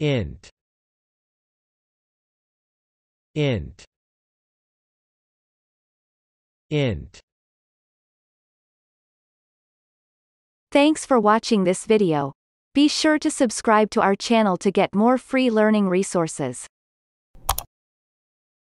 int int int Thanks for watching this video. Be sure to subscribe to our channel to get more free learning resources.